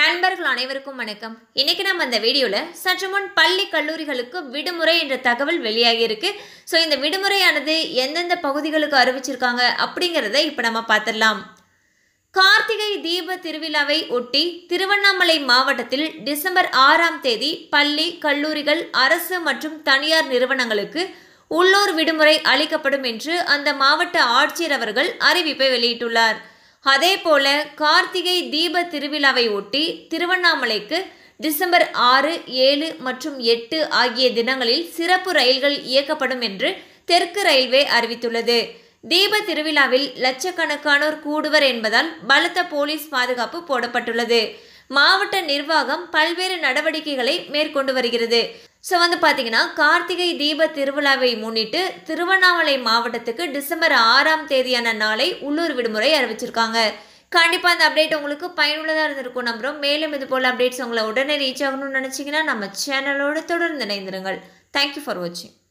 நண்பர்கள் அனைவருக்கும் வணக்கம் இன்னைக்கு நம்ம அந்த வீடியோவில் சற்று முன் பள்ளி கல்லூரிகளுக்கு விடுமுறை என்ற தகவல் வெளியாகி இருக்கு ஸோ இந்த விடுமுறையானது எந்தெந்த பகுதிகளுக்கு அறிவிச்சிருக்காங்க அப்படிங்கிறத இப்போ நம்ம பார்த்துடலாம் கார்த்திகை தீப திருவிழாவை ஒட்டி திருவண்ணாமலை மாவட்டத்தில் டிசம்பர் ஆறாம் தேதி பள்ளி கல்லூரிகள் அரசு மற்றும் தனியார் நிறுவனங்களுக்கு உள்ளூர் விடுமுறை அளிக்கப்படும் என்று அந்த மாவட்ட ஆட்சியர் அவர்கள் அறிவிப்பை வெளியிட்டுள்ளார் அதேபோல கார்த்திகை தீப திருவிழாவை ஒட்டி திருவண்ணாமலைக்கு டிசம்பர் ஆறு ஏழு மற்றும் எட்டு ஆகிய தினங்களில் சிறப்பு ரயில்கள் இயக்கப்படும் என்று தெற்கு ரயில்வே அறிவித்துள்ளது தீப திருவிழாவில் லட்சக்கணக்கானோர் கூடுவர் என்பதால் பலத்த போலீஸ் பாதுகாப்பு போடப்பட்டுள்ளது மாவட்ட நிர்வாகம் பல்வேறு நடவடிக்கைகளை மேற்கொண்டு வருகிறது ஸோ வந்து பார்த்தீங்கன்னா கார்த்திகை தீப திருவிழாவை முன்னிட்டு திருவண்ணாமலை மாவட்டத்துக்கு டிசம்பர் ஆறாம் தேதியான நாளை உள்ளூர் விடுமுறை அறிவிச்சிருக்காங்க கண்டிப்பாக அந்த அப்டேட் உங்களுக்கு பயனுள்ளதாக இருந்திருக்கும் நம்புகிறோம் மேலும் இது போல் அப்டேட்ஸ் உங்களை உடனே ரீச் ஆகணும்னு நினச்சிங்கன்னா நம்ம சேனலோடு தொடர்ந்து இணைந்திருங்கள் தேங்க்யூ ஃபார் வாட்சிங்